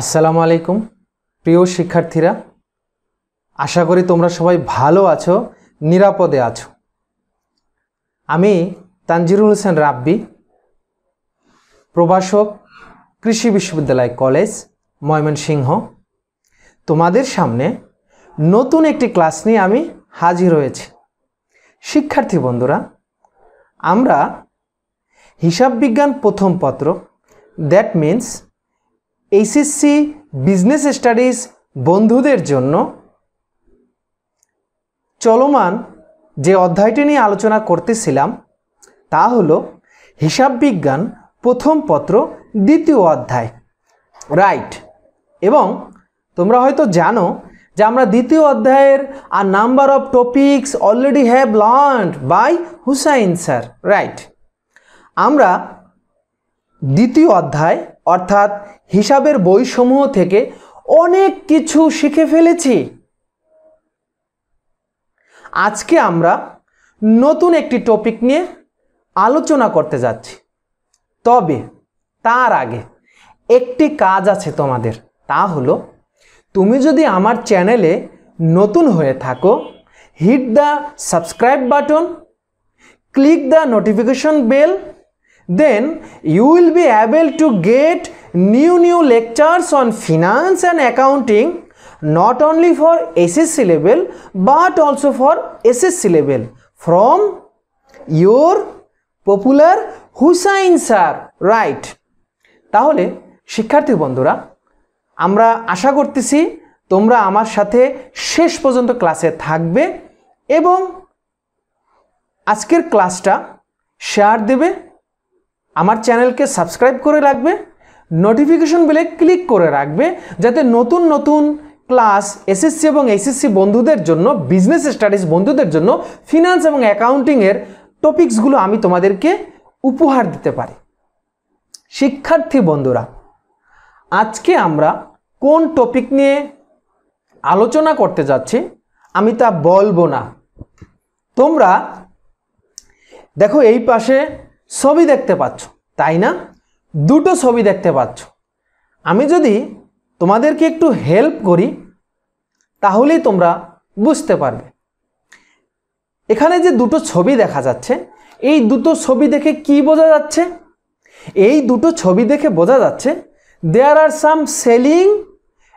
আসসালামু আলাইকুম প্রিয় শিক্ষার্থীরা আশা করি তোমরা সবাই ভালো আছো নিরাপদে আছো আমি তানজিরুল হোসেন রাব্বি প্রভাষক কৃষি বিশ্ববিদ্যালয় কলেজ ময়মনসিংহ তোমাদের সামনে নতুন একটি ক্লাস নিয়ে আমি হাজির হয়েছি শিক্ষার্থী বন্ধুরা আমরা হিসাব বিজ্ঞান প্রথম পত্র that means HSC business studies বন্ধুদের জন্য চলমান যে অধ্যায়টি নিয়ে আলোচনা করতেছিলাম তা হলো হিসাববিজ্ঞান প্রথম পত্র দ্বিতীয় অধ্যায় রাইট এবং তোমরা হয়তো জানো যে আমরা দ্বিতীয় অধ্যায়ের আর number of topics already have learn by Hussain sir right আমরা দ্বিতীয় অধ্যায় অর্থাৎ হিসাবের বইসমূহ থেকে অনেক কিছু শিখে ফেলেছি আজকে আমরা নতুন একটি টপিক নিয়ে আলোচনা করতে যাচ্ছি তবে তার আগে একটি কাজ আছে তোমাদের তা হলো তুমি যদি আমার চ্যানেলে নতুন হয়ে থাকো hit the subscribe button click the notification bell then you will be able to get new new lectures on finance and accounting not only for SSC level but also for SSC level from your popular Hussain sir right তাহলে শিক্ষার্থী বন্ধুরা আমরা আশা করতেছি তোমরা আমার সাথে শেষ পর্যন্ত ক্লাসে থাকবে এবং আজকের ক্লাসটা শেয়ার দেবে আমার চ্যানেলকে সাবস্ক্রাইব করে রাখবে নোটিফিকেশন বেলে ক্লিক করে রাখবে যাতে নতুন নতুন ক্লাস এসএসসি এবং এসএসসি বন্ধুদের জন্য বিজনেস স্টাডিজ বন্ধুদের জন্য ফিনান্স এবং অ্যাকাউন্টিংয়ের টপিকসগুলো আমি তোমাদেরকে উপহার দিতে পারি শিক্ষার্থী বন্ধুরা আজকে আমরা কোন টপিক নিয়ে আলোচনা করতে যাচ্ছি আমি তা বলবো না তোমরা দেখো এই পাশে ছবি দেখতে পাচ্ছ তাই না দুটো ছবি দেখতে পাচ্ছ আমি যদি তোমাদেরকে একটু হেল্প করি তাহলেই তোমরা বুঝতে পারবে এখানে যে দুটো ছবি দেখা যাচ্ছে এই দুটো ছবি দেখে কি বোঝা যাচ্ছে এই দুটো ছবি দেখে বোঝা যাচ্ছে there are some selling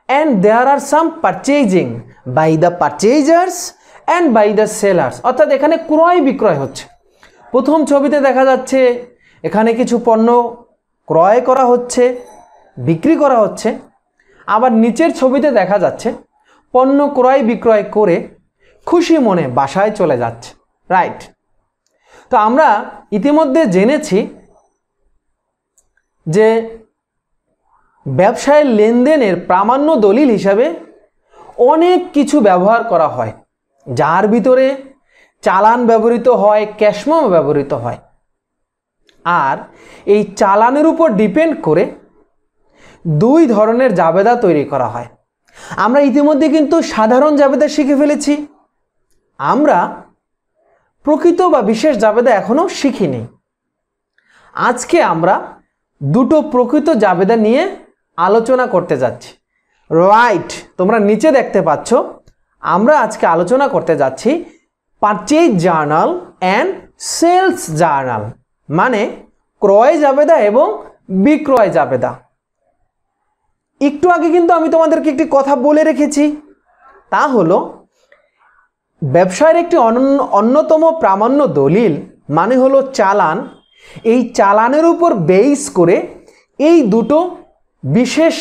and there are some purchasing by the purchasers and by the sellers অর্থাৎ এখানে ক্রয় বিক্রয় হচ্ছে প্রথম ছবিতে দেখা যাচ্ছে এখানে কিছু পণ্য ক্রয় করা হচ্ছে বিক্রি করা হচ্ছে আবার নিচের ছবিতে দেখা যাচ্ছে পণ্য ক্রয় বিক্রয় করে খুশি মনে বাসায় চলে যাচ্ছে রাইট তো আমরা ইতিমধ্যে জেনেছি যে ব্যবসায় লেনদেনের প্রামাণ্য দলিল হিসাবে অনেক কিছু ব্যবহার করা হয় যার ভিতরে চালান ব্যবহৃত হয় ক্যাশমো ব্যবহৃত হয় আর এই চালানের উপর ডিপেন্ড করে দুই ধরনের জাবেদা তৈরি করা হয় আমরা ইতিমধ্যে কিন্তু সাধারণ জাবেদা শিখে ফেলেছি আমরা প্রকৃত বা বিশেষ জাবেদা এখনও শিখিনি আজকে আমরা দুটো প্রকৃত জাবেদা নিয়ে আলোচনা করতে যাচ্ছি রাইট তোমরা নিচে দেখতে পাচ্ছ আমরা আজকে আলোচনা করতে যাচ্ছি purchase journal and sales journal মানে ক্রয় জাবেদা এবং বিক্রয় জাবেদা একটু আগে কিন্তু আমি তোমাদেরকে একটি কথা বলে রেখেছি তা হলো ব্যবসায়ের একটি অন্যতম প্রামাণ্য দলিল মানে হলো চালান এই চালানের উপর বেইস করে এই দুটো বিশেষ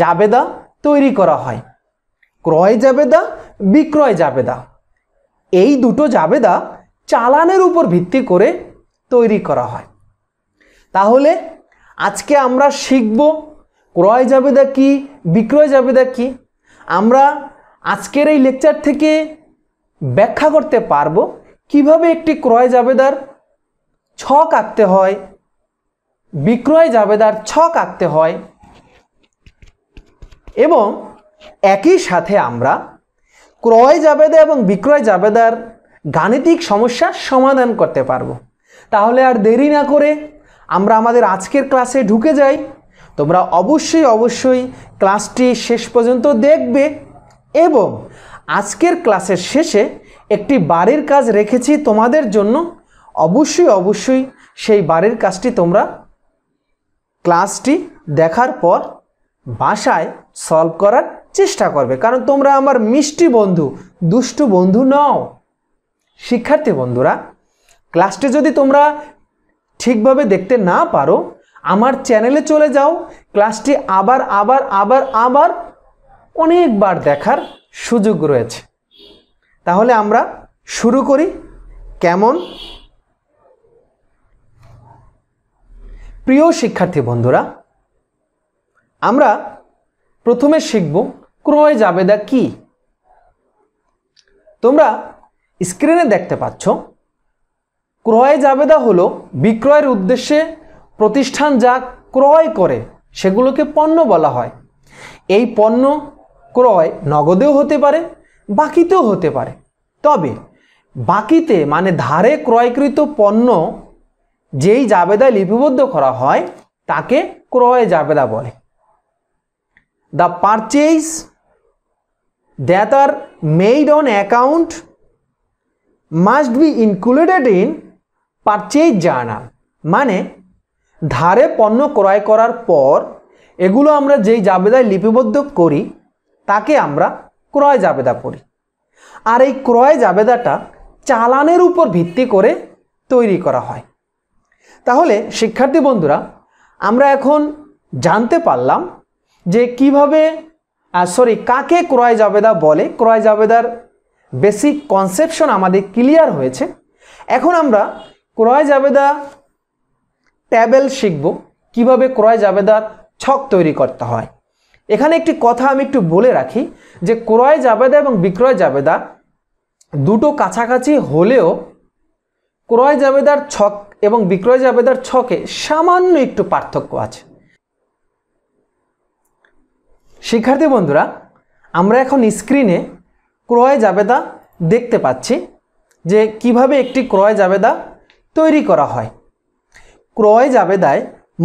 জাবেদা তৈরি করা হয় ক্রয় জাবেদা বিক্রয় জাবেদা এই দুটো জাবেদা চালানের উপর ভিত্তি করে তৈরি করা হয় তাহলে আজকে আমরা শিখব ক্রয় জাবেদা কি বিক্রয় জাবেদা কি আমরা আজকের এই লেকচার থেকে ব্যাখ্যা করতে পারবো কিভাবে একটি ক্রয় জাবেদার ছক আঁকতে হয় বিক্রয় জাবেদার ছক আঁকতে হয় এবং একই সাথে আমরা ক্রয় জাবেদা এবং বিক্রয় জাবেদার গাণিতিক সমস্যার সমাধান করতে পারবো তাহলে আর দেরি না করে আমরা আমাদের আজকের ক্লাসে ঢুকে যাই তোমরা অবশ্যই অবশ্যই ক্লাসটি শেষ পর্যন্ত দেখবে এবং আজকের ক্লাসের শেষে একটি বাড়ির কাজ রেখেছি তোমাদের জন্য অবশ্যই অবশ্যই সেই বাড়ির কাজটি তোমরা ক্লাসটি দেখার পর বাসায় সলভ করার চেষ্টা করবে কারণ তোমরা আমার মিষ্টি বন্ধু দুষ্টু বন্ধু নও শিক্ষার্থী বন্ধুরা ক্লাসটি যদি তোমরা ঠিকভাবে দেখতে না পারো আমার চ্যানেলে চলে যাও ক্লাসটি আবার আবার আবার আবার অনেকবার দেখার সুযোগ রয়েছে তাহলে আমরা শুরু করি কেমন প্রিয় শিক্ষার্থী বন্ধুরা আমরা প্রথমে শিখব ক্রয় জাবেদা কি তোমরা স্ক্রিনে দেখতে পাচ্ছ ক্রয় জাবেদা হলো বিক্রয়ের উদ্দেশ্যে প্রতিষ্ঠান যা ক্রয় করে সেগুলোকে পণ্য বলা হয় এই পণ্য ক্রয় নগদেও হতে পারে বাকিতেও হতে পারে তবে বাকিতে মানে ধারে ক্রয়কৃত পণ্য যেই জাবেদায় লিপিবদ্ধ করা হয় তাকে ক্রয় জাবেদা বলে the purchase that are made on account must be included in purchase journal মানে ধারে পণ্য ক্রয় করার পর এগুলো আমরা যেই জাবেদায় লিপিবদ্ধ করি তাকে আমরা ক্রয় জাবেদা করি আর এই ক্রয় জাবেদাটা চালানের উপর ভিত্তি করে তৈরি করা হয় তাহলে শিক্ষার্থী বন্ধুরা আমরা এখন জানতে পারলাম যে কিভাবে সরি কাকে ক্রয় জাবেদা বলে ক্রয় জাবেদার বেসিক কনসেপশন আমাদের ক্লিয়ার হয়েছে এখন আমরা ক্রয় জাবেদা ট্যাবেল শিখব কিভাবে ক্রয় জাবেদার ছক তৈরি করতে হয় এখানে একটি কথা আমি একটু বলে রাখি যে ক্রয় জাবেদা এবং বিক্রয় জাবেদা দুটো কাছাকাছি হলেও ক্রয় জাবেদার ছক এবং বিক্রয় জাবেদার ছকে সামান্য একটু পার্থক্য আছে শিক্ষার্থী বন্ধুরা আমরা এখন স্ক্রিনে ক্রয় জাবেদা দেখতে পাচ্ছি যে কিভাবে একটি ক্রয় জাবেদা তৈরি করা হয় ক্রয় জাবেদায়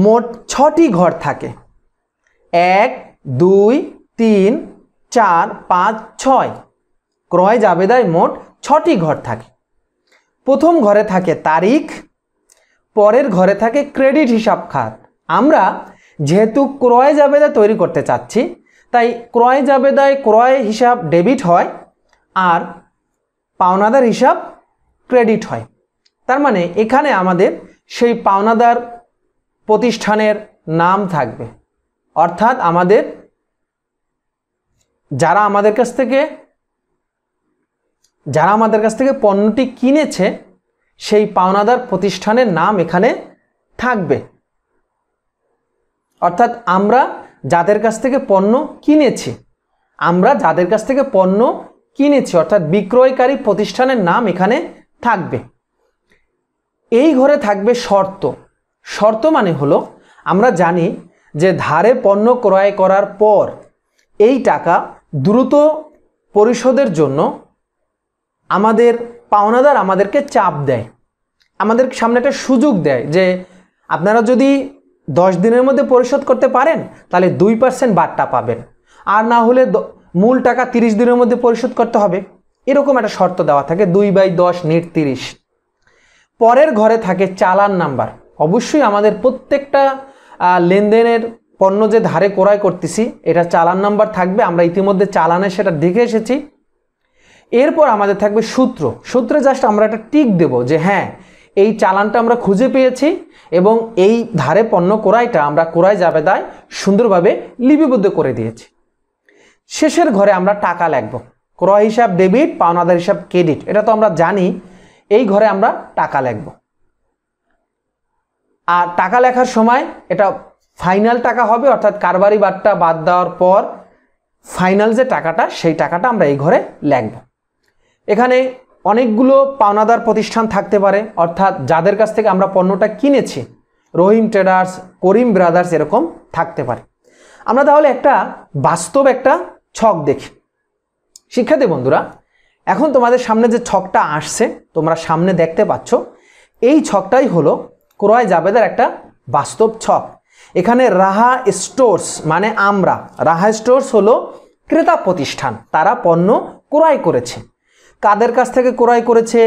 মোট ছটি ঘর থাকে এক দুই তিন চার পাঁচ ছয় ক্রয় জাবেদায় মোট ছটি ঘর থাকে প্রথম ঘরে থাকে তারিখ পরের ঘরে থাকে ক্রেডিট হিসাব খাত আমরা যেহেতু ক্রয় জাবেদা তৈরি করতে চাচ্ছি তাই ক্রয় জাবেদায় ক্রয় হিসাব ডেবিট হয় আর পাওনাদার হিসাব ক্রেডিট হয় তার মানে এখানে আমাদের সেই পাওনাদার প্রতিষ্ঠানের নাম থাকবে অর্থাৎ আমাদের যারা আমাদের কাছ থেকে যারা আমাদের কাছ থেকে পণ্যটি কিনেছে সেই পাওনাদার প্রতিষ্ঠানের নাম এখানে থাকবে অর্থাৎ আমরা যাদের কাছ থেকে পণ্য কিনেছি আমরা যাদের কাছ থেকে পণ্য কিনেছি অর্থাৎ বিক্রয়কারী প্রতিষ্ঠানের নাম এখানে থাকবে এই ঘরে থাকবে শর্ত শর্ত মানে হলো আমরা জানি যে ধারে পণ্য ক্রয় করার পর এই টাকা দ্রুত পরিশোধের জন্য আমাদের পাওনাদার আমাদেরকে চাপ দেয় আমাদের সামনে একটা সুযোগ দেয় যে আপনারা যদি দশ দিনের মধ্যে পরিশোধ করতে পারেন তাহলে দুই পার্সেন্ট বাদটা পাবেন আর না হলে মূল টাকা তিরিশ দিনের মধ্যে পরিশোধ করতে হবে এরকম একটা শর্ত দেওয়া থাকে দুই বাই দশ নেট তিরিশ পরের ঘরে থাকে চালান নাম্বার অবশ্যই আমাদের প্রত্যেকটা লেনদেনের পণ্য যে ধারে ক্রয় করতেছি এটা চালান নাম্বার থাকবে আমরা ইতিমধ্যে চালানে সেটা দেখে এসেছি এরপর আমাদের থাকবে সূত্র সূত্রে জাস্ট আমরা একটা টিক দেব যে হ্যাঁ এই চালানটা আমরা খুঁজে পেয়েছি এবং এই ধারে পণ্য কোরাইটা আমরা কোরাই দায় সুন্দরভাবে লিপিবদ্ধ করে দিয়েছি শেষের ঘরে আমরা টাকা লাগব ক্রয় হিসাব ডেবিট পাওনাদার হিসাব ক্রেডিট এটা তো আমরা জানি এই ঘরে আমরা টাকা লাগব আর টাকা লেখার সময় এটা ফাইনাল টাকা হবে অর্থাৎ কারবারি বাদটা বাদ দেওয়ার পর ফাইনাল যে টাকাটা সেই টাকাটা আমরা এই ঘরে লাগব এখানে অনেকগুলো পাওনাদার প্রতিষ্ঠান থাকতে পারে অর্থাৎ যাদের কাছ থেকে আমরা পণ্যটা কিনেছি রহিম ট্রেডার্স করিম ব্রাদার্স এরকম থাকতে পারে আমরা তাহলে একটা বাস্তব একটা ছক দেখি শিক্ষার্থী বন্ধুরা এখন তোমাদের সামনে যে ছকটা আসছে তোমরা সামনে দেখতে পাচ্ছ এই ছকটাই হলো ক্রয় জাবেদার একটা বাস্তব ছক এখানে রাহা স্টোর্স মানে আমরা রাহা স্টোর্স হলো ক্রেতা প্রতিষ্ঠান তারা পণ্য ক্রয় করেছে কাদের কাছ থেকে ক্রয় করেছে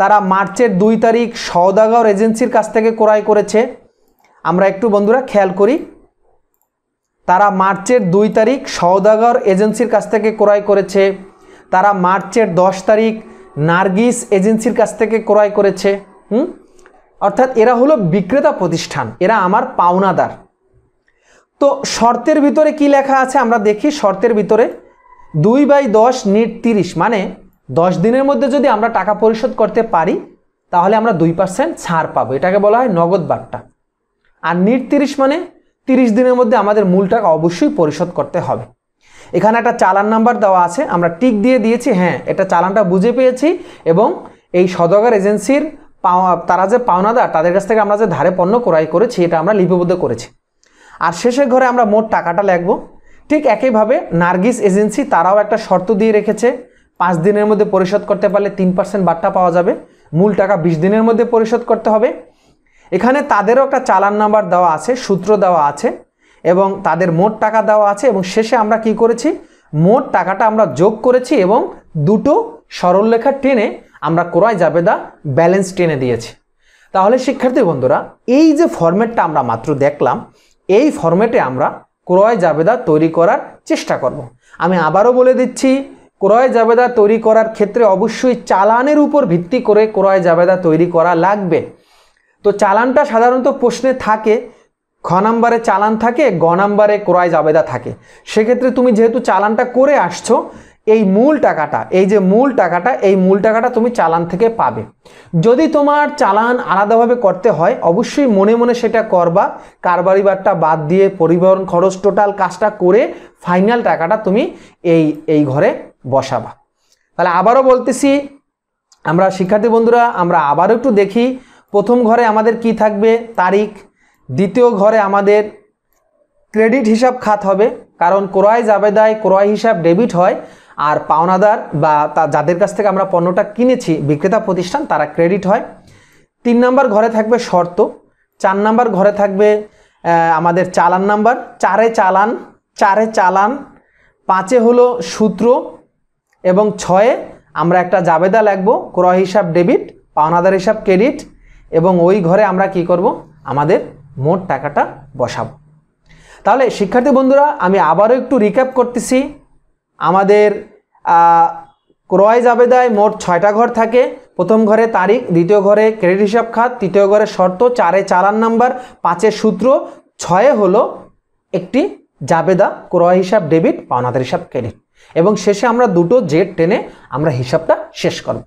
তারা মার্চের দুই তারিখ সওদাগর এজেন্সির কাছ থেকে ক্রয় করেছে আমরা একটু বন্ধুরা খেয়াল করি তারা মার্চের দুই তারিখ সওদাগর এজেন্সির কাছ থেকে ক্রয় করেছে তারা মার্চের দশ তারিখ নার্গিস এজেন্সির কাছ থেকে ক্রয় করেছে হুম অর্থাৎ এরা হলো বিক্রেতা প্রতিষ্ঠান এরা আমার পাওনাদার তো শর্তের ভিতরে কি লেখা আছে আমরা দেখি শর্তের ভিতরে দুই বাই দশ নিট তিরিশ মানে দশ দিনের মধ্যে যদি আমরা টাকা পরিশোধ করতে পারি তাহলে আমরা দুই পার্সেন্ট ছাড় পাবো এটাকে বলা হয় নগদ বারটা আর নিট তিরিশ মানে তিরিশ দিনের মধ্যে আমাদের মূল টাকা অবশ্যই পরিশোধ করতে হবে এখানে একটা চালান নাম্বার দেওয়া আছে আমরা টিক দিয়ে দিয়েছি হ্যাঁ এটা চালানটা বুঝে পেয়েছি এবং এই সদগার এজেন্সির পাওয়া তারা যে পাওনাদার তাদের কাছ থেকে আমরা যে ধারে পণ্য ক্রয় করেছি এটা আমরা লিপিবদ্ধ করেছি আর শেষের ঘরে আমরা মোট টাকাটা লাগবো ঠিক একইভাবে নার্গিস এজেন্সি তারাও একটা শর্ত দিয়ে রেখেছে পাঁচ দিনের মধ্যে পরিশোধ করতে পারলে তিন পার্সেন্ট বার্তা পাওয়া যাবে মূল টাকা বিশ দিনের মধ্যে পরিশোধ করতে হবে এখানে তাদেরও একটা চালান নাম্বার দেওয়া আছে সূত্র দেওয়া আছে এবং তাদের মোট টাকা দেওয়া আছে এবং শেষে আমরা কি করেছি মোট টাকাটা আমরা যোগ করেছি এবং দুটো সরলরেখা টেনে আমরা ক্রয় দা ব্যালেন্স টেনে দিয়েছি তাহলে শিক্ষার্থী বন্ধুরা এই যে ফর্মেটটা আমরা মাত্র দেখলাম এই ফর্মেটে আমরা ক্রয় যাবেদা তৈরি করার চেষ্টা করব। আমি আবারও বলে দিচ্ছি ক্রয় জাবেদা তৈরি করার ক্ষেত্রে অবশ্যই চালানের উপর ভিত্তি করে ক্রয় জাবেদা তৈরি করা লাগবে তো চালানটা সাধারণত প্রশ্নে থাকে খ নাম্বারে চালান থাকে গ নাম্বারে ক্রয় জাবেদা থাকে সেক্ষেত্রে তুমি যেহেতু চালানটা করে আসছো এই মূল টাকাটা এই যে মূল টাকাটা এই মূল টাকাটা তুমি চালান থেকে পাবে যদি তোমার চালান আলাদাভাবে করতে হয় অবশ্যই মনে মনে সেটা করবা কারবারিবারটা বাদ দিয়ে পরিবহন খরচ টোটাল কাজটা করে ফাইনাল টাকাটা তুমি এই এই ঘরে বসাবা তাহলে আবারও বলতেছি আমরা শিক্ষার্থী বন্ধুরা আমরা আবারও একটু দেখি প্রথম ঘরে আমাদের কি থাকবে তারিখ দ্বিতীয় ঘরে আমাদের ক্রেডিট হিসাব খাত হবে কারণ ক্রয় জাবেদায় ক্রয় হিসাব ডেবিট হয় আর পাওনাদার বা তা যাদের কাছ থেকে আমরা পণ্যটা কিনেছি বিক্রেতা প্রতিষ্ঠান তারা ক্রেডিট হয় তিন নাম্বার ঘরে থাকবে শর্ত চার নাম্বার ঘরে থাকবে আমাদের চালান নাম্বার চারে চালান চারে চালান পাঁচে হলো সূত্র এবং ছয়ে আমরা একটা জাবেদা লাগবো ক্রয় হিসাব ডেবিট পাওনাদার হিসাব ক্রেডিট এবং ওই ঘরে আমরা কি করব আমাদের মোট টাকাটা বসাবো তাহলে শিক্ষার্থী বন্ধুরা আমি আবারও একটু রিক্যাপ করতেছি আমাদের ক্রয় জাবেদায় মোট ছয়টা ঘর থাকে প্রথম ঘরে তারিখ দ্বিতীয় ঘরে ক্রেডিট হিসাব খাত তৃতীয় ঘরে শর্ত চারে চালান নাম্বার পাঁচে সূত্র ছয়ে হলো একটি জাবেদা ক্রয় হিসাব ডেবিট পাওনাদার হিসাব ক্রেডিট এবং শেষে আমরা দুটো জেড টেনে আমরা হিসাবটা শেষ করব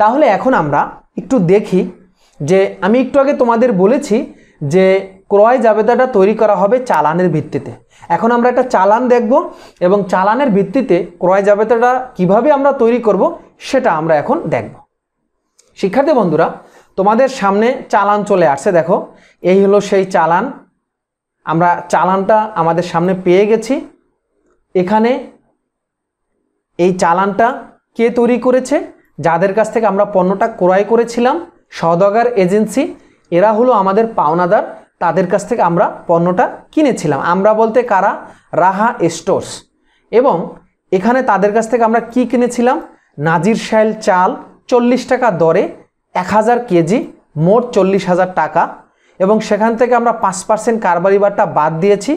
তাহলে এখন আমরা একটু দেখি যে আমি একটু আগে তোমাদের বলেছি যে ক্রয় জাবেদাটা তৈরি করা হবে চালানের ভিত্তিতে এখন আমরা একটা চালান দেখব এবং চালানের ভিত্তিতে ক্রয় জাবেদাটা কিভাবে আমরা তৈরি করব সেটা আমরা এখন দেখব শিক্ষার্থী বন্ধুরা তোমাদের সামনে চালান চলে আসছে দেখো এই হলো সেই চালান আমরা চালানটা আমাদের সামনে পেয়ে গেছি এখানে এই চালানটা কে তৈরি করেছে যাদের কাছ থেকে আমরা পণ্যটা ক্রয় করেছিলাম সদগার এজেন্সি এরা হলো আমাদের পাওনাদার তাদের কাছ থেকে আমরা পণ্যটা কিনেছিলাম আমরা বলতে কারা রাহা স্টোর্স এবং এখানে তাদের কাছ থেকে আমরা কি কিনেছিলাম নাজির শাইল চাল চল্লিশ টাকা দরে এক হাজার কেজি মোট চল্লিশ হাজার টাকা এবং সেখান থেকে আমরা পাঁচ পার্সেন্ট কারবারি বাদ দিয়েছি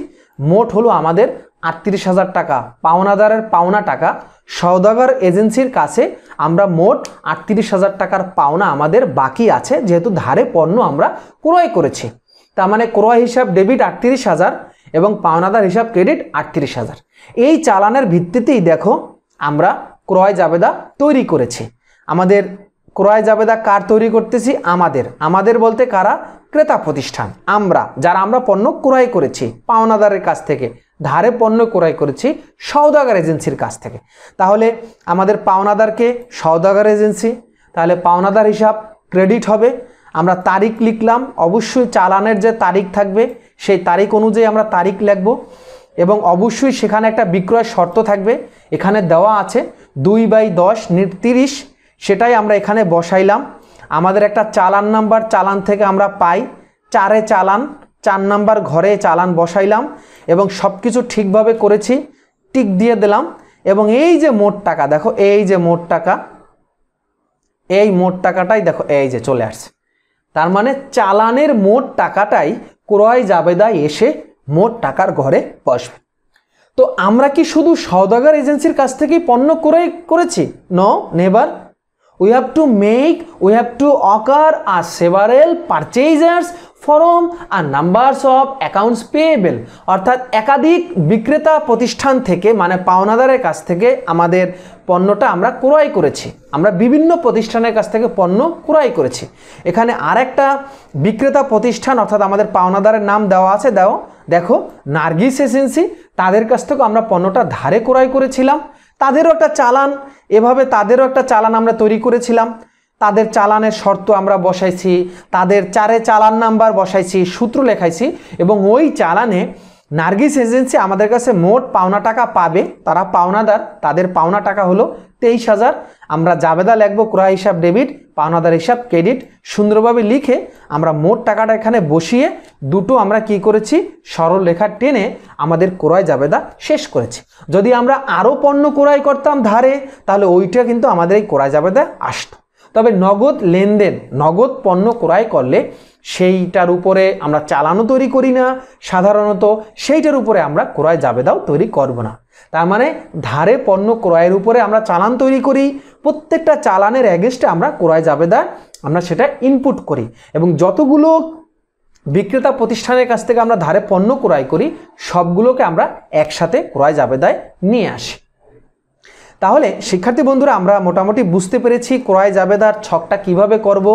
মোট হলো আমাদের আটত্রিশ হাজার টাকা পাওনাদারের পাওনা টাকা সৌদাগর এজেন্সির কাছে আমরা মোট আটত্রিশ হাজার টাকার পাওনা আমাদের বাকি আছে যেহেতু ধারে পণ্য আমরা ক্রয় করেছি তার মানে ক্রয় হিসাব ডেবিট আটত্রিশ হাজার এবং পাওনাদার হিসাব ক্রেডিট আটত্রিশ হাজার এই চালানের ভিত্তিতেই দেখো আমরা ক্রয় জাবেদা তৈরি করেছি আমাদের ক্রয় জাবেদা কার তৈরি করতেছি আমাদের আমাদের বলতে কারা ক্রেতা প্রতিষ্ঠান আমরা যারা আমরা পণ্য ক্রয় করেছি পাওনাদারের কাছ থেকে ধারে পণ্য ক্রয় করেছি সওদাগার এজেন্সির কাছ থেকে তাহলে আমাদের পাওনাদারকে সওদাগার এজেন্সি তাহলে পাওনাদার হিসাব ক্রেডিট হবে আমরা তারিখ লিখলাম অবশ্যই চালানের যে তারিখ থাকবে সেই তারিখ অনুযায়ী আমরা তারিখ লিখব এবং অবশ্যই সেখানে একটা বিক্রয় শর্ত থাকবে এখানে দেওয়া আছে দুই বাই দশ তিরিশ সেটাই আমরা এখানে বসাইলাম আমাদের একটা চালান নাম্বার চালান থেকে আমরা পাই চারে চালান চার নাম্বার ঘরে চালান বসাইলাম এবং সব কিছু ঠিকভাবে করেছি টিক দিয়ে দিলাম এবং এই যে মোট টাকা দেখো এই যে মোট টাকা এই মোট টাকাটাই দেখো এই যে চলে আসছে তার মানে চালানের মোট টাকাটাই ক্রয় জাবেদায় এসে মোট টাকার ঘরে বসবে তো আমরা কি শুধু সওদাগার এজেন্সির কাছ থেকেই পণ্য ক্রয় করেছি ন নেবার we have to make we have to occur or several purchasers from or numbers of accounts payable অর্থাৎ একাধিক বিক্রেতা প্রতিষ্ঠান থেকে মানে পাওনাদারের কাছ থেকে আমাদের পণ্যটা আমরা ক্রয় করেছি আমরা বিভিন্ন প্রতিষ্ঠানের কাছ থেকে পণ্য ক্রয় করেছি এখানে আরেকটা বিক্রেতা প্রতিষ্ঠান অর্থাৎ আমাদের পাওনাদারের নাম দেওয়া আছে দাও দেখো নার্গিস এজেন্সি তাদের কাছ থেকে আমরা পণ্যটা ধারে ক্রয় করেছিলাম তাদেরও একটা চালান এভাবে তাদেরও একটা চালান আমরা তৈরি করেছিলাম তাদের চালানের শর্ত আমরা বসাইছি তাদের চারে চালান নাম্বার বসাইছি সূত্র লেখাইছি এবং ওই চালানে নার্গিস এজেন্সি আমাদের কাছে মোট পাওনা টাকা পাবে তারা পাওনাদার তাদের পাওনা টাকা হলো তেইশ হাজার আমরা জাবেদা লিখব ক্রয় হিসাব ডেবিট পাওনাদার হিসাব ক্রেডিট সুন্দরভাবে লিখে আমরা মোট টাকাটা এখানে বসিয়ে দুটো আমরা কি করেছি সরল লেখা টেনে আমাদের ক্রয় জাবেদা শেষ করেছি যদি আমরা আরও পণ্য ক্রয় করতাম ধারে তাহলে ওইটা কিন্তু আমাদের এই ক্রয় জাবেদা আসতো তবে নগদ লেনদেন নগদ পণ্য ক্রয় করলে সেইটার উপরে আমরা চালানো তৈরি করি না সাধারণত সেইটার উপরে আমরা ক্রয় জাবেদাও তৈরি করব না তার মানে ধারে পণ্য ক্রয়ের উপরে আমরা চালান তৈরি করি প্রত্যেকটা চালানের অ্যাগেস্টে আমরা ক্রয় জাবেদা আমরা সেটা ইনপুট করি এবং যতগুলো বিক্রেতা প্রতিষ্ঠানের কাছ থেকে আমরা ধারে পণ্য ক্রয় করি সবগুলোকে আমরা একসাথে ক্রয় জাবেদায় নিয়ে আসি তাহলে শিক্ষার্থী বন্ধুরা আমরা মোটামুটি বুঝতে পেরেছি ক্রয় জাবেদার ছকটা কিভাবে করব।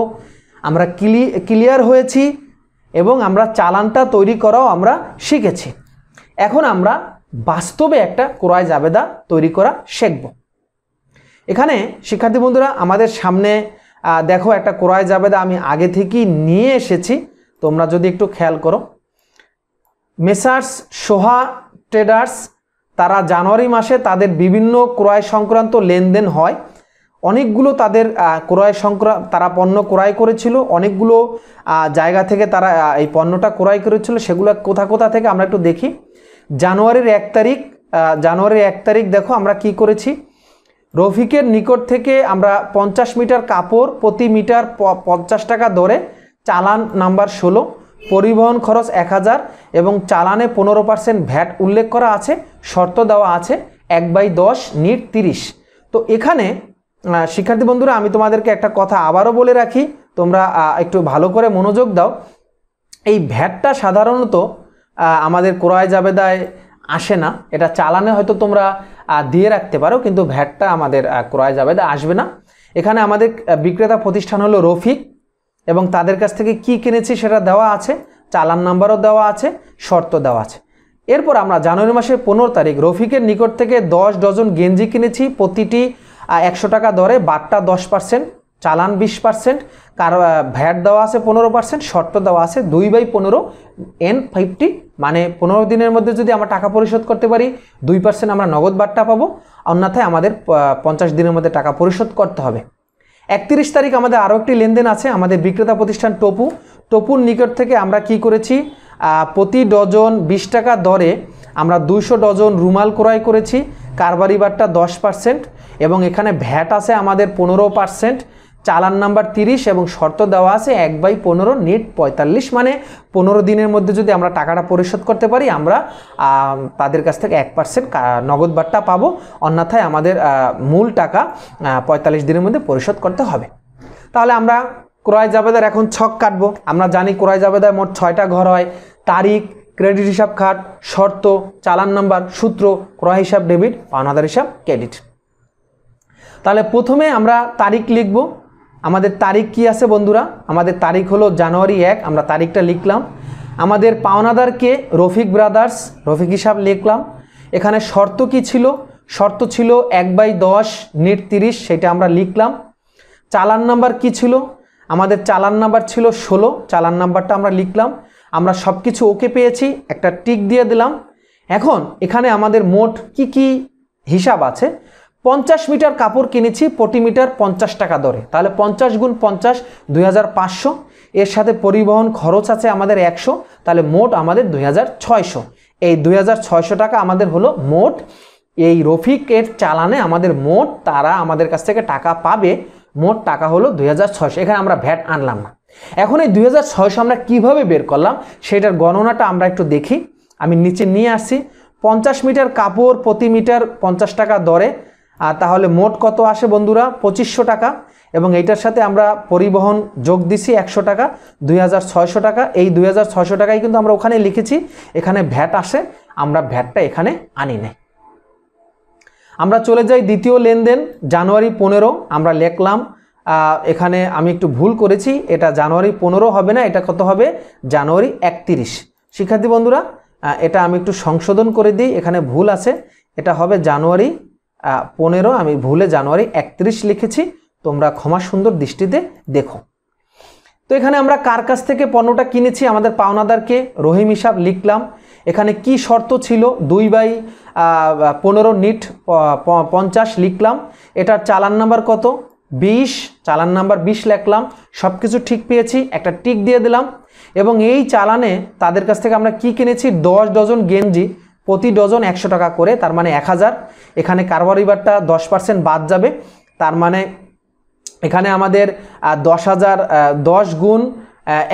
আমরা ক্লি ক্লিয়ার হয়েছি এবং আমরা চালানটা তৈরি করাও আমরা শিখেছি এখন আমরা বাস্তবে একটা ক্রয় জাবেদা তৈরি করা শিখব এখানে শিক্ষার্থী বন্ধুরা আমাদের সামনে দেখো একটা ক্রয় জাবেদা আমি আগে থেকেই নিয়ে এসেছি তোমরা যদি একটু খেয়াল করো মেসার্স সোহা ট্রেডার্স তারা জানুয়ারি মাসে তাদের বিভিন্ন ক্রয় সংক্রান্ত লেনদেন হয় অনেকগুলো তাদের ক্রয় সংক্রান্ত তারা পণ্য ক্রয় করেছিল অনেকগুলো জায়গা থেকে তারা এই পণ্যটা ক্রয় করেছিল সেগুলো কোথা কোথা থেকে আমরা একটু দেখি জানুয়ারির এক তারিখ জানুয়ারির এক তারিখ দেখো আমরা কি করেছি রফিকের নিকট থেকে আমরা পঞ্চাশ মিটার কাপড় প্রতি মিটার পঞ্চাশ টাকা দরে চালান নাম্বার ষোলো পরিবহন খরচ এক হাজার এবং চালানে পনেরো পার্সেন্ট ভ্যাট উল্লেখ করা আছে শর্ত দেওয়া আছে এক বাই দশ নিট তিরিশ তো এখানে শিক্ষার্থী বন্ধুরা আমি তোমাদেরকে একটা কথা আবারও বলে রাখি তোমরা একটু ভালো করে মনোযোগ দাও এই ভ্যাটটা সাধারণত আমাদের ক্রয় জাবেদায় আসে না এটা চালানে হয়তো তোমরা দিয়ে রাখতে পারো কিন্তু ভ্যাটটা আমাদের ক্রয় জাবেদা আসবে না এখানে আমাদের বিক্রেতা প্রতিষ্ঠান হলো রফিক এবং তাদের কাছ থেকে কি কিনেছি সেটা দেওয়া আছে চালান নাম্বারও দেওয়া আছে শর্ত দেওয়া আছে এরপর আমরা জানুয়ারি মাসের পনেরো তারিখ রফিকের নিকট থেকে দশ ডজন গেঞ্জি কিনেছি প্রতিটি একশো টাকা দরে বাট্টা দশ পার্সেন্ট চালান বিশ পার্সেন্ট কার ভ্যাট দেওয়া আছে পনেরো পার্সেন্ট শর্ত দেওয়া আছে দুই বাই পনেরো এন ফাইভটি মানে পনেরো দিনের মধ্যে যদি আমরা টাকা পরিশোধ করতে পারি দুই পার্সেন্ট আমরা নগদ বাট্টা পাবো অন্যথায় আমাদের পঞ্চাশ দিনের মধ্যে টাকা পরিশোধ করতে হবে একত্রিশ তারিখ আমাদের আরও একটি লেনদেন আছে আমাদের বিক্রেতা প্রতিষ্ঠান টপু টপুর নিকট থেকে আমরা কি করেছি প্রতি ডজন বিশ টাকা দরে আমরা দুইশো ডজন রুমাল ক্রয় করেছি কারবারিবারটা দশ পার্সেন্ট এবং এখানে ভ্যাট আছে আমাদের পনেরো পার্সেন্ট চালান নাম্বার তিরিশ এবং শর্ত দেওয়া আছে এক বাই পনেরো নেট পঁয়তাল্লিশ মানে পনেরো দিনের মধ্যে যদি আমরা টাকাটা পরিশোধ করতে পারি আমরা তাদের কাছ থেকে এক পার্সেন্ট নগদ বার্তা পাবো অন্যথায় আমাদের মূল টাকা পঁয়তাল্লিশ দিনের মধ্যে পরিশোধ করতে হবে তাহলে আমরা ক্রয় জাবেদার এখন ছক কাটবো আমরা জানি ক্রয় জাবেদার মোট ছয়টা ঘর হয় তারিখ ক্রেডিট হিসাব কার্ড শর্ত চালান নাম্বার সূত্র ক্রয় হিসাব ডেবিট পাওনাদার হিসাব ক্রেডিট তাহলে প্রথমে আমরা তারিখ লিখবো আমাদের তারিখ কি আছে বন্ধুরা আমাদের তারিখ হলো জানুয়ারি এক আমরা তারিখটা লিখলাম আমাদের পাওনাদারকে রফিক ব্রাদার্স রফিক হিসাব লিখলাম এখানে শর্ত কি ছিল শর্ত ছিল এক বাই দশ নেট তিরিশ সেটা আমরা লিখলাম চালান নাম্বার কি ছিল আমাদের চালান নাম্বার ছিল ষোলো চালান নাম্বারটা আমরা লিখলাম আমরা সব কিছু ওকে পেয়েছি একটা টিক দিয়ে দিলাম এখন এখানে আমাদের মোট কি কি হিসাব আছে পঞ্চাশ মিটার কাপড় কিনেছি প্রতি মিটার পঞ্চাশ টাকা দরে তাহলে পঞ্চাশ গুণ পঞ্চাশ দুই এর সাথে পরিবহন খরচ আছে আমাদের একশো তাহলে মোট আমাদের দুই এই দুই টাকা আমাদের হলো মোট এই রফিকের চালানে আমাদের মোট তারা আমাদের কাছ থেকে টাকা পাবে মোট টাকা হলো দুই এখানে আমরা ভ্যাট আনলাম না এখন এই দুই আমরা কিভাবে বের করলাম সেটার গণনাটা আমরা একটু দেখি আমি নিচে নিয়ে আসছি পঞ্চাশ মিটার কাপড় প্রতি মিটার পঞ্চাশ টাকা দরে আর তাহলে মোট কত আসে বন্ধুরা পঁচিশশো টাকা এবং এইটার সাথে আমরা পরিবহন যোগ দিছি একশো টাকা দুই টাকা এই দুই টাকাই কিন্তু আমরা ওখানে লিখেছি এখানে ভ্যাট আসে আমরা ভ্যাটটা এখানে আনি নাই আমরা চলে যাই দ্বিতীয় লেনদেন জানুয়ারি পনেরো আমরা লেখলাম এখানে আমি একটু ভুল করেছি এটা জানুয়ারি পনেরো হবে না এটা কত হবে জানুয়ারি একত্রিশ শিক্ষার্থী বন্ধুরা এটা আমি একটু সংশোধন করে দিই এখানে ভুল আছে এটা হবে জানুয়ারি পনেরো আমি ভুলে জানুয়ারি একত্রিশ লিখেছি তোমরা ক্ষমা সুন্দর দৃষ্টিতে দেখো তো এখানে আমরা কার কাছ থেকে পণ্যটা কিনেছি আমাদের পাওনাদারকে রহিম হিসাব লিখলাম এখানে কি শর্ত ছিল দুই বাই পনেরো নিট পঞ্চাশ লিখলাম এটার চালান নাম্বার কত বিশ চালান নাম্বার বিশ লিখলাম সব কিছু ঠিক পেয়েছি একটা টিক দিয়ে দিলাম এবং এই চালানে তাদের কাছ থেকে আমরা কি কিনেছি দশ ডজন গেঞ্জি প্রতি ডজন একশো টাকা করে তার মানে এক হাজার এখানে কারবারিবারটা দশ পার্সেন্ট বাদ যাবে তার মানে এখানে আমাদের দশ হাজার দশ গুণ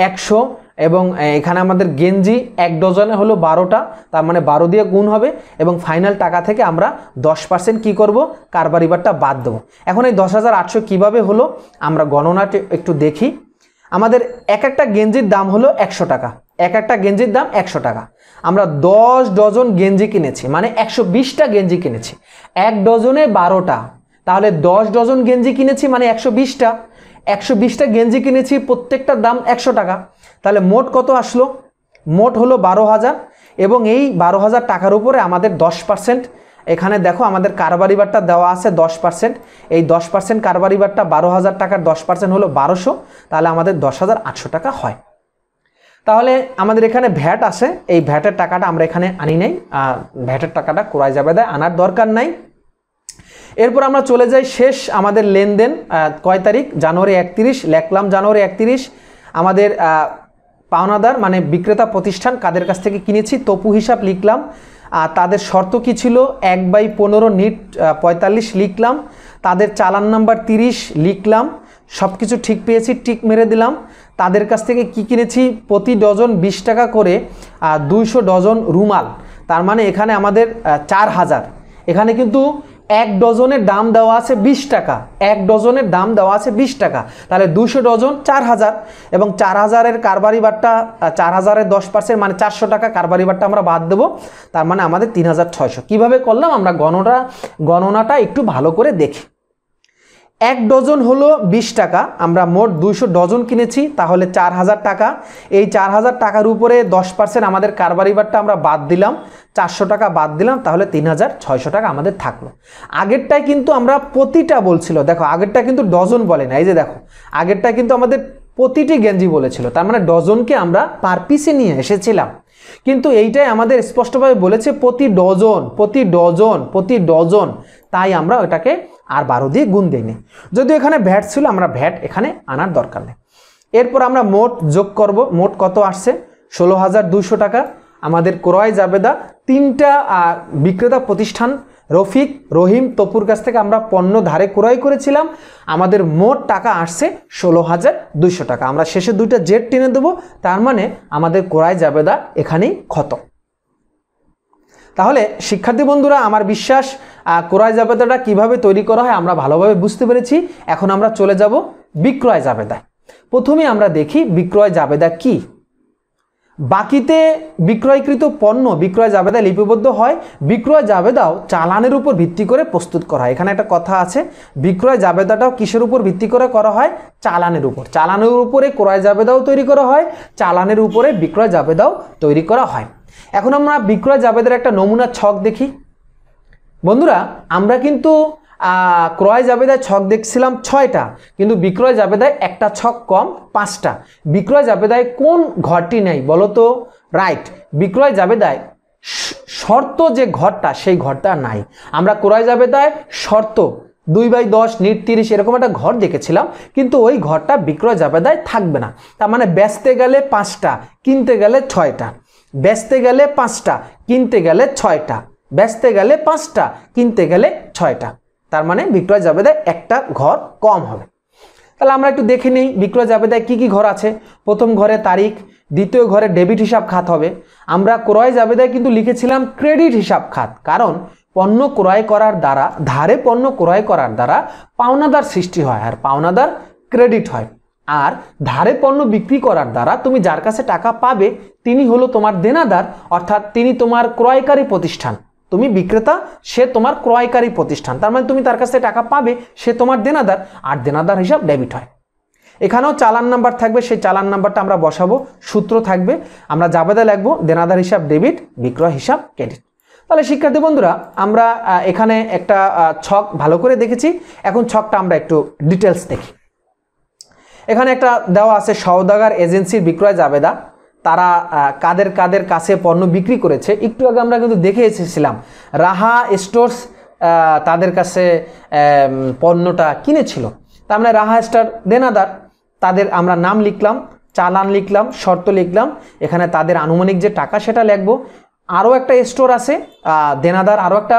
একশো এবং এখানে আমাদের গেঞ্জি এক ডজনে হলো বারোটা তার মানে বারো দিয়ে গুণ হবে এবং ফাইনাল টাকা থেকে আমরা দশ পার্সেন্ট কী করবো কারবারিবারটা বাদ দেবো এখন এই দশ হাজার আটশো কীভাবে হলো আমরা গণনাটি একটু দেখি আমাদের এক একটা গেঞ্জির দাম হলো একশো টাকা এক একটা গেঞ্জির দাম একশো টাকা আমরা দশ ডজন গেঞ্জি কিনেছি মানে একশো বিশটা গেঞ্জি কিনেছি এক ডজনে বারোটা তাহলে দশ ডজন গেঞ্জি কিনেছি মানে একশো বিশটা একশো বিশটা গেঞ্জি কিনেছি প্রত্যেকটার দাম একশো টাকা তাহলে মোট কত আসলো মোট হলো বারো হাজার এবং এই বারো হাজার টাকার উপরে আমাদের দশ পার্সেন্ট এখানে দেখো আমাদের বারটা দেওয়া আছে দশ পার্সেন্ট এই দশ পার্সেন্ট বারটা বারো হাজার টাকার দশ পার্সেন্ট হলো বারোশো তাহলে আমাদের দশ হাজার আটশো টাকা হয় তাহলে আমাদের এখানে ভ্যাট আসে এই ভ্যাটের টাকাটা আমরা এখানে আনি নাই ভ্যাটের টাকাটা ক্রয় যাবে দেয় আনার দরকার নাই এরপর আমরা চলে যাই শেষ আমাদের লেনদেন কয় তারিখ জানুয়ারি একত্রিশ লেখলাম জানুয়ারি একত্রিশ আমাদের পাওনাদার মানে বিক্রেতা প্রতিষ্ঠান কাদের কাছ থেকে কিনেছি তপু হিসাব লিখলাম আর তাদের শর্ত কি ছিল এক বাই পনেরো নিট পঁয়তাল্লিশ লিখলাম তাদের চালান নাম্বার তিরিশ লিখলাম সব কিছু ঠিক পেয়েছি টিক মেরে দিলাম তাদের কাছ থেকে কি কিনেছি প্রতি ডজন বিশ টাকা করে দুইশো ডজন রুমাল তার মানে এখানে আমাদের চার হাজার এখানে কিন্তু এক ডজনের দাম দেওয়া আছে ২০ টাকা এক ডজনের দাম দেওয়া আছে ২০ টাকা তাহলে দুশো ডজন চার হাজার এবং চার হাজারের কারবারি বারটা চার হাজারের দশ পার্সেন্ট মানে চারশো টাকা কারবারি বারটা আমরা বাদ দেবো তার মানে আমাদের তিন হাজার ছয়শো কীভাবে করলাম আমরা গণনা গণনাটা একটু ভালো করে দেখি এক ডজন হলো ২০ টাকা আমরা মোট দুইশো ডজন কিনেছি তাহলে চার হাজার টাকা এই চার হাজার টাকার উপরে দশ পার্সেন্ট আমাদের কারবারিবারটা আমরা বাদ দিলাম চারশো টাকা বাদ দিলাম তাহলে তিন হাজার ছয়শো টাকা আমাদের থাকলো আগেরটায় কিন্তু আমরা প্রতিটা বলছিল দেখো আগেরটা কিন্তু ডজন বলে না এই যে দেখো আগেরটা কিন্তু আমাদের প্রতিটি গেঞ্জি বলেছিল তার মানে ডজনকে আমরা পার পিসে নিয়ে এসেছিলাম কিন্তু এইটাই আমাদের স্পষ্টভাবে বলেছে প্রতি ডজন প্রতি ডজন প্রতি ডজন তাই আমরা ওটাকে আর বারো দিয়ে গুণ দিইনি যদিও এখানে ভ্যাট ছিল আমরা ভ্যাট এখানে আনার দরকার নেই এরপর আমরা মোট যোগ করব মোট কত আসছে ষোলো হাজার দুশো টাকা আমাদের ক্রয় দা তিনটা বিক্রেতা প্রতিষ্ঠান রফিক রহিম তপুর কাছ থেকে আমরা পণ্য ধারে ক্রয় করেছিলাম আমাদের মোট টাকা আসছে ষোলো হাজার দুইশো টাকা আমরা শেষে দুইটা জেট টেনে দেবো তার মানে আমাদের ক্রয় দা এখানেই ক্ষত তাহলে শিক্ষার্থী বন্ধুরা আমার বিশ্বাস ক্রয় জাবেদাটা কিভাবে তৈরি করা হয় আমরা ভালোভাবে বুঝতে পেরেছি এখন আমরা চলে যাব বিক্রয় জাবেদায় প্রথমে আমরা দেখি বিক্রয় জাবেদা কি বাকিতে বিক্রয়কৃত পণ্য বিক্রয় জাবেদা লিপিবদ্ধ হয় বিক্রয় জাবেদাও চালানের উপর ভিত্তি করে প্রস্তুত করা হয় এখানে একটা কথা আছে বিক্রয় জাবেদাটাও কিসের উপর ভিত্তি করে করা হয় চালানের উপর চালানের উপরে ক্রয় জাবেদাও তৈরি করা হয় চালানের উপরে বিক্রয় জাবেদাও তৈরি করা হয় এখন আমরা বিক্রয় জাবেদের একটা নমুনা ছক দেখি বন্ধুরা আমরা কিন্তু ক্রয় দেয় ছক দেখছিলাম ছয়টা কিন্তু বিক্রয় দেয় একটা ছক কম পাঁচটা বিক্রয় দেয় কোন ঘরটি নেই বলতো রাইট বিক্রয় দেয় শর্ত যে ঘরটা সেই ঘরটা নাই আমরা ক্রয় দেয় শর্ত দুই বাই দশ নিট তিরিশ এরকম একটা ঘর দেখেছিলাম কিন্তু ওই ঘরটা বিক্রয় দেয় থাকবে না তার মানে ব্যস্তে গেলে পাঁচটা কিনতে গেলে ছয়টা ব্যস্তে গেলে পাঁচটা কিনতে গেলে ছয়টা ব্যস্তে গেলে পাঁচটা কিনতে গেলে ছয়টা তার মানে বিক্রয় জাবেদায় একটা ঘর কম হবে তাহলে আমরা একটু দেখে নিই বিক্রয় জাবেদায় কী কী ঘর আছে প্রথম ঘরে তারিখ দ্বিতীয় ঘরে ডেবিট হিসাব খাত হবে আমরা ক্রয় জাবেদায় কিন্তু লিখেছিলাম ক্রেডিট হিসাব খাত কারণ পণ্য ক্রয় করার দ্বারা ধারে পণ্য ক্রয় করার দ্বারা পাওনাদার সৃষ্টি হয় আর পাওনাদার ক্রেডিট হয় আর ধারে পণ্য বিক্রি করার দ্বারা তুমি যার কাছে টাকা পাবে তিনি হলো তোমার দেনাদার অর্থাৎ তিনি তোমার ক্রয়কারী প্রতিষ্ঠান তুমি বিক্রেতা সে তোমার ক্রয়কারী প্রতিষ্ঠান তার মানে তুমি তার কাছে টাকা পাবে সে তোমার দেনাদার আর দেনাদার হিসাব ডেবিট হয় এখানেও চালান নাম্বার থাকবে সেই চালান নাম্বারটা আমরা বসাবো সূত্র থাকবে আমরা জাবেদা লাগবো দেনাদার হিসাব ডেবিট বিক্রয় হিসাব ক্রেডিট তাহলে শিক্ষার্থী বন্ধুরা আমরা এখানে একটা ছক ভালো করে দেখেছি এখন ছকটা আমরা একটু ডিটেলস দেখি এখানে একটা দেওয়া আছে সওদাগার এজেন্সির বিক্রয় জাবেদা তারা কাদের কাদের কাছে পণ্য বিক্রি করেছে একটু আগে আমরা কিন্তু দেখে এসেছিলাম রাহা স্টোর্স তাদের কাছে পণ্যটা কিনেছিল তার মানে রাহা স্টার দেনাদার তাদের আমরা নাম লিখলাম চালান লিখলাম শর্ত লিখলাম এখানে তাদের আনুমানিক যে টাকা সেটা লিখবো আরও একটা স্টোর আছে দেনাদার আরও একটা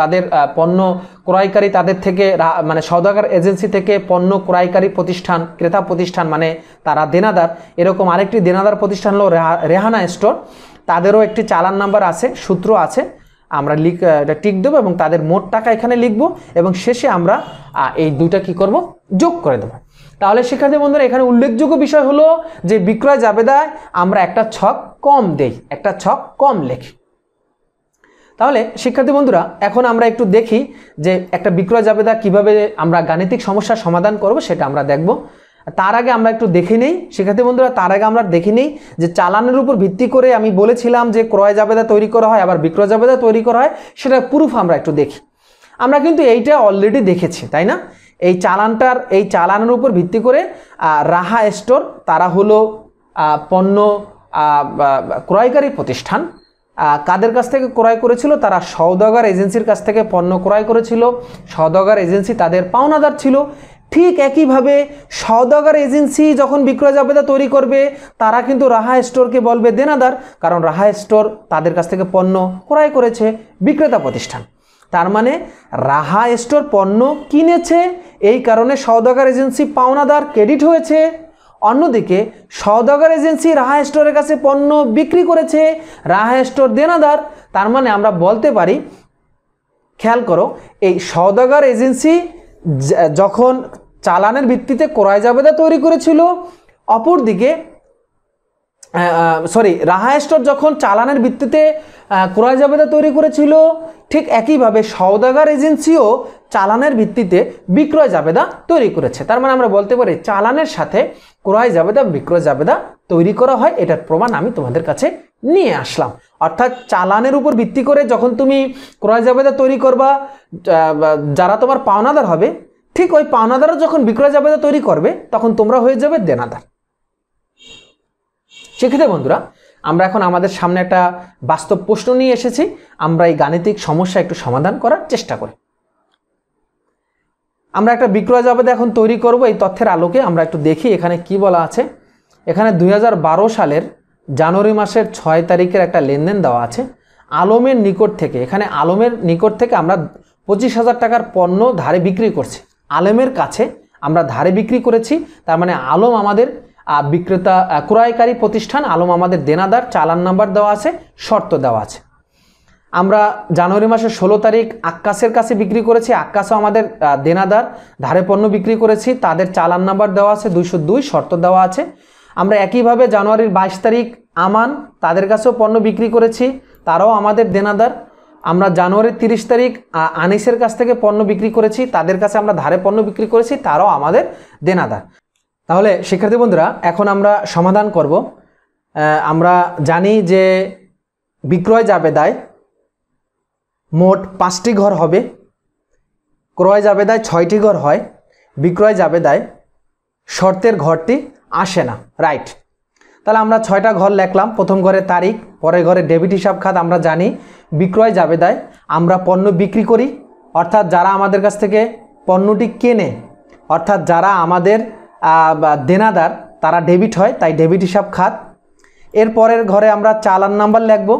তাদের পণ্য ক্রয়কারী তাদের থেকে মানে সৌদাগার এজেন্সি থেকে পণ্য ক্রয়কারী প্রতিষ্ঠান ক্রেতা প্রতিষ্ঠান মানে তারা দেনাদার এরকম আরেকটি দেনাদার প্রতিষ্ঠান হলো রেহানা স্টোর তাদেরও একটি চালান নাম্বার আছে সূত্র আছে আমরা লিখ এটা টিক দেবো এবং তাদের মোট টাকা এখানে লিখব এবং শেষে আমরা এই দুটা কি করব যোগ করে দেবো তাহলে শিক্ষার্থী বন্ধুরা এখানে উল্লেখযোগ্য বিষয় হলো যে বিক্রয় জাবেদায় আমরা একটা ছক কম দেই একটা ছক কম লেখি তাহলে শিক্ষার্থী বন্ধুরা এখন আমরা একটু দেখি যে একটা বিক্রয় জাবেদা কিভাবে আমরা গাণিতিক সমস্যার সমাধান করব সেটা আমরা দেখব তার আগে আমরা একটু দেখে নেই শিক্ষার্থী বন্ধুরা তার আগে আমরা দেখে নেই যে চালানের উপর ভিত্তি করে আমি বলেছিলাম যে ক্রয় জাবেদা তৈরি করা হয় আবার বিক্রয় জাবেদা তৈরি করা হয় সেটা প্রুফ আমরা একটু দেখি আমরা কিন্তু এইটা অলরেডি দেখেছি তাই না এই চালানটার এই চালানের উপর ভিত্তি করে রাহা স্টোর তারা হলো পণ্য ক্রয়কারী প্রতিষ্ঠান কাদের কাছ থেকে ক্রয় করেছিল তারা সওদাগর এজেন্সির কাছ থেকে পণ্য ক্রয় করেছিল সওদাগর এজেন্সি তাদের পাওনাদার ছিল ঠিক একইভাবে সওদাগর এজেন্সি যখন বিক্রয় জাবেদা তৈরি করবে তারা কিন্তু রাহা স্টোরকে বলবে দেনাদার কারণ রাহা স্টোর তাদের কাছ থেকে পণ্য ক্রয় করেছে বিক্রেতা প্রতিষ্ঠান তার মানে রাহা স্টোর পণ্য কিনেছে এই কারণে সওদাগার এজেন্সি পাওনাদার ক্রেডিট হয়েছে অন্যদিকে সওদাগার এজেন্সি রাহা স্টোরের কাছে পণ্য বিক্রি করেছে রাহা স্টোর দেনাদার তার মানে আমরা বলতে পারি খেয়াল করো এই সওদাগার এজেন্সি যখন চালানের ভিত্তিতে ক্রয় জাবেদা তৈরি করেছিল অপরদিকে সরি রাহা স্টোর যখন চালানের ভিত্তিতে ক্রয় জাবেদা তৈরি করেছিল ঠিক একইভাবে সওদাগার এজেন্সিও চালানের ভিত্তিতে বিক্রয় জাবেদা তৈরি করেছে তার মানে আমরা বলতে পারি চালানের সাথে ক্রয় জাবেদা বিক্রয় জাবেদা তৈরি করা হয় এটার প্রমাণ আমি তোমাদের কাছে নিয়ে আসলাম অর্থাৎ চালানের উপর ভিত্তি করে যখন তুমি ক্রয় জাবেদা তৈরি করবা যারা তোমার পাওনাদার হবে ঠিক ওই পাওনাদারও যখন বিক্রয় জাবেদা তৈরি করবে তখন তোমরা হয়ে যাবে দেনাদার সেক্ষেত্রে বন্ধুরা আমরা এখন আমাদের সামনে একটা বাস্তব প্রশ্ন নিয়ে এসেছি আমরা এই গাণিতিক সমস্যা একটু সমাধান করার চেষ্টা করি আমরা একটা বিক্রয় জবাদে এখন তৈরি করব এই তথ্যের আলোকে আমরা একটু দেখি এখানে কি বলা আছে এখানে দুই সালের জানুয়ারি মাসের ছয় তারিখের একটা লেনদেন দেওয়া আছে আলমের নিকট থেকে এখানে আলমের নিকট থেকে আমরা পঁচিশ হাজার টাকার পণ্য ধারে বিক্রি করছি আলমের কাছে আমরা ধারে বিক্রি করেছি তার মানে আলম আমাদের বিক্রেতা ক্রয়কারী প্রতিষ্ঠান আলম আমাদের দেনাদার চালান নাম্বার দেওয়া আছে শর্ত দেওয়া আছে আমরা জানুয়ারি মাসের ষোলো তারিখ আক্কাশের কাছে বিক্রি করেছি আক্কাশও আমাদের দেনাদার ধারে পণ্য বিক্রি করেছি তাদের চালান নাম্বার দেওয়া আছে দুইশো দুই শর্ত দেওয়া আছে আমরা একইভাবে জানুয়ারির বাইশ তারিখ আমান তাদের কাছেও পণ্য বিক্রি করেছি তারাও আমাদের দেনাদার আমরা জানুয়ারির তিরিশ তারিখ আনিসের কাছ থেকে পণ্য বিক্রি করেছি তাদের কাছে আমরা ধারে পণ্য বিক্রি করেছি তারাও আমাদের দেনাদার তাহলে শিক্ষার্থী বন্ধুরা এখন আমরা সমাধান করব আমরা জানি যে বিক্রয় দায় মোট পাঁচটি ঘর হবে ক্রয় দায় ছয়টি ঘর হয় বিক্রয় দায় শর্তের ঘরটি আসে না রাইট তাহলে আমরা ছয়টা ঘর লেখলাম প্রথম ঘরে তারিখ পরের ঘরে ডেবিট হিসাব খাত আমরা জানি বিক্রয় দায় আমরা পণ্য বিক্রি করি অর্থাৎ যারা আমাদের কাছ থেকে পণ্যটি কেনে অর্থাৎ যারা আমাদের দেনাদার তারা ডেবিট হয় তাই ডেবিট হিসাব খাত এরপরের ঘরে আমরা চালান নাম্বার লিখব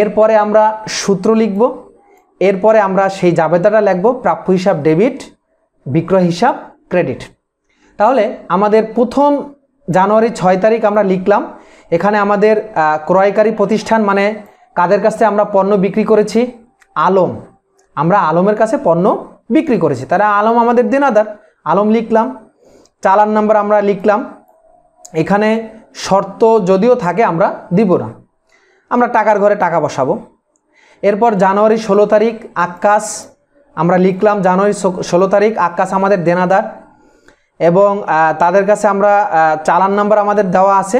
এরপরে আমরা সূত্র লিখব এরপরে আমরা সেই জাবেদাটা লিখব প্রাপ্য হিসাব ডেবিট বিক্রয় হিসাব ক্রেডিট তাহলে আমাদের প্রথম জানুয়ারি ছয় তারিখ আমরা লিখলাম এখানে আমাদের ক্রয়কারী প্রতিষ্ঠান মানে কাদের কাছে আমরা পণ্য বিক্রি করেছি আলম আমরা আলমের কাছে পণ্য বিক্রি করেছি তারা আলম আমাদের দেনাদার আলম লিখলাম চালান নাম্বার আমরা লিখলাম এখানে শর্ত যদিও থাকে আমরা দিব না আমরা টাকার ঘরে টাকা বসাবো এরপর জানুয়ারি ষোলো তারিখ আকাশ আমরা লিখলাম জানুয়ারি ষোলো তারিখ আকাশ আমাদের দেনাদার এবং তাদের কাছে আমরা চালান নাম্বার আমাদের দেওয়া আছে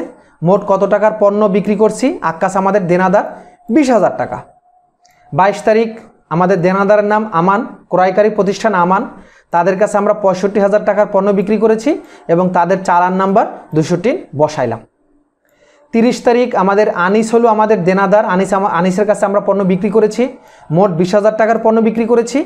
মোট কত টাকার পণ্য বিক্রি করছি আকাশ আমাদের দেনাদার বিশ হাজার টাকা বাইশ তারিখ আমাদের দেনাদারের নাম আমান ক্রয়কারী প্রতিষ্ঠান আমান তাদের কাছে আমরা পঁয়ষট্টি হাজার টাকার পণ্য বিক্রি করেছি এবং তাদের চালান নাম্বার দুশো টিন বসাইলাম তিরিশ তারিখ আমাদের আনিস হলো আমাদের দেনাদার আনিস আনিসের কাছে আমরা পণ্য বিক্রি করেছি মোট বিশ হাজার টাকার পণ্য বিক্রি করেছি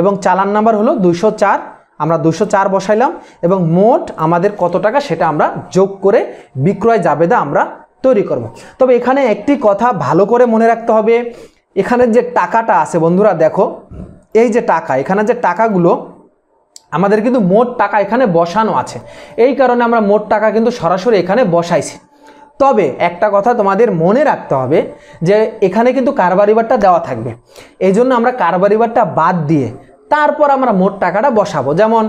এবং চালান নাম্বার হলো দুশো চার আমরা দুশো চার বসাইলাম এবং মোট আমাদের কত টাকা সেটা আমরা যোগ করে বিক্রয় জাবেদা আমরা তৈরি করব। তবে এখানে একটি কথা ভালো করে মনে রাখতে হবে এখানে যে টাকাটা আছে বন্ধুরা দেখো এই যে টাকা এখানে যে টাকাগুলো আমাদের কিন্তু মোট টাকা এখানে বসানো আছে এই কারণে আমরা মোট টাকা কিন্তু সরাসরি এখানে বসাইছি তবে একটা কথা তোমাদের মনে রাখতে হবে যে এখানে কিন্তু কারবারিবারটা দেওয়া থাকবে এই জন্য আমরা কারবারিবারটা বাদ দিয়ে তারপর আমরা মোট টাকাটা বসাবো যেমন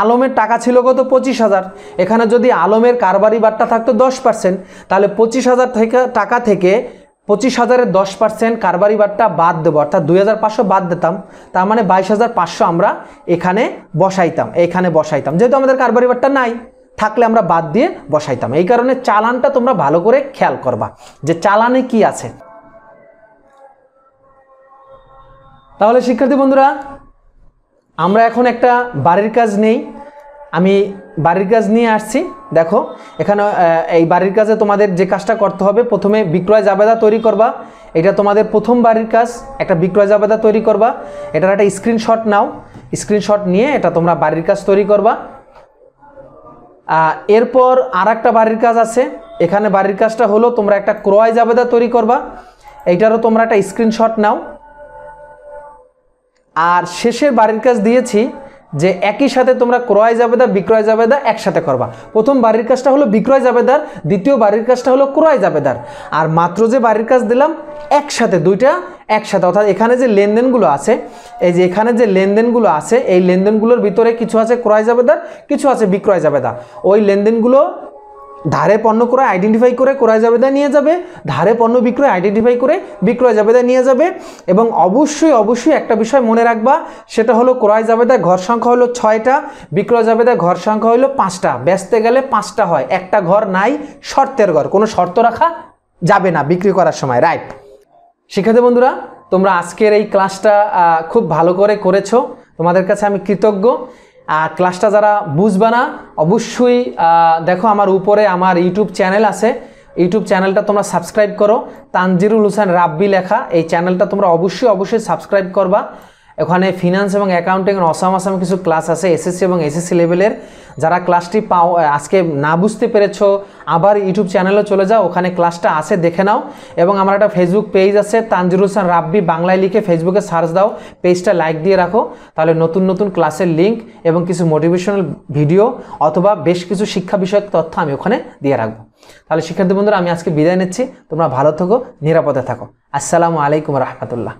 আলমের টাকা ছিল কত পঁচিশ হাজার এখানে যদি আলমের কারবারিবারটা থাকতো দশ পার্সেন্ট তাহলে পঁচিশ হাজার থেকে টাকা থেকে পঁচিশ হাজারের দশ পার্সেন্ট কারবারি বারটা বাদ দেবো অর্থাৎ দুই হাজার পাঁচশো বাদ দিতাম তার মানে বাইশ হাজার পাঁচশো আমরা এখানে বসাইতাম এখানে বসাইতাম যেহেতু আমাদের কারবারি বারটা নাই থাকলে আমরা বাদ দিয়ে বসাইতাম এই কারণে চালানটা তোমরা ভালো করে খেয়াল করবা যে চালানে কি আছে তাহলে শিক্ষার্থী বন্ধুরা আমরা এখন একটা বাড়ির কাজ নেই আমি বাড়ির কাজ নিয়ে আসছি দেখো এখানে এই বাড়ির কাজে তোমাদের যে কাজটা করতে হবে প্রথমে বিক্রয় জাবেদা তৈরি করবা এটা তোমাদের প্রথম বাড়ির কাজ একটা বিক্রয় জাবেদা তৈরি করবা এটার একটা স্ক্রিনশট নাও স্ক্রিনশট নিয়ে এটা তোমরা বাড়ির কাজ তৈরি করবা এরপর আর একটা বাড়ির কাজ আছে এখানে বাড়ির কাজটা হলো তোমরা একটা ক্রয় জাবেদা তৈরি করবা এইটারও তোমরা একটা স্ক্রিনশট নাও আর শেষের বাড়ির কাজ দিয়েছি যে একই সাথে তোমরা ক্রয় জাবেদা বিক্রয় জাবেদা একসাথে করবা প্রথম বাড়ির কাজটা হলো বিক্রয় জাবেদার দ্বিতীয় বাড়ির কাজটা হলো ক্রয় জাবেদার আর মাত্র যে বাড়ির কাজ দিলাম একসাথে দুইটা একসাথে অর্থাৎ এখানে যে লেনদেনগুলো আছে এই যে এখানে যে লেনদেনগুলো আছে এই লেনদেনগুলোর ভিতরে কিছু আছে ক্রয় জাবেদার কিছু আছে বিক্রয় জাবেদা ওই লেনদেনগুলো ধারে পণ্য ক্রয় আইডেন্টিফাই করে ক্রয় জাবেদা নিয়ে যাবে ধারে পণ্য বিক্রয় আইডেন্টিফাই করে বিক্রয় জাবেদা নিয়ে যাবে এবং অবশ্যই অবশ্যই একটা বিষয় মনে রাখবা সেটা হলো ক্রয় জাবেদা ঘর সংখ্যা হলো ছয়টা বিক্রয় জাবেদা ঘর সংখ্যা হলো পাঁচটা ব্যস্তে গেলে পাঁচটা হয় একটা ঘর নাই শর্তের ঘর কোনো শর্ত রাখা যাবে না বিক্রি করার সময় রাইট শিক্ষার্থী বন্ধুরা তোমরা আজকের এই ক্লাসটা খুব ভালো করে করেছো তোমাদের কাছে আমি কৃতজ্ঞ ক্লাসটা যারা বুঝবে না অবশ্যই দেখো আমার উপরে আমার ইউটিউব চ্যানেল আছে ইউটিউব চ্যানেলটা তোমরা সাবস্ক্রাইব করো তানজিরুল হোসেন রাব্বি লেখা এই চ্যানেলটা তোমরা অবশ্যই অবশ্যই সাবস্ক্রাইব করবা ওখানে ফিনান্স এবং অ্যাকাউন্টিং অসাম আসাম কিছু ক্লাস আছে এসএসসি এবং এসএসসি লেভেলের যারা ক্লাসটি পাও আজকে না বুঝতে পেরেছ আবার ইউটিউব চ্যানেলও চলে যাও ওখানে ক্লাসটা আছে দেখে নাও এবং আমার একটা ফেসবুক পেজ আছে তানজির হোসেন রাব্বি বাংলায় লিখে ফেসবুকে সার্চ দাও পেজটা লাইক দিয়ে রাখো তাহলে নতুন নতুন ক্লাসের লিঙ্ক এবং কিছু মোটিভেশনাল ভিডিও অথবা বেশ কিছু শিক্ষা বিষয়ক তথ্য আমি ওখানে দিয়ে রাখবো তাহলে শিক্ষার্থী বন্ধুরা আমি আজকে বিদায় নিচ্ছি তোমরা ভালো থাকো নিরাপদে থাকো আসসালামু আলাইকুম রহমতুল্লাহ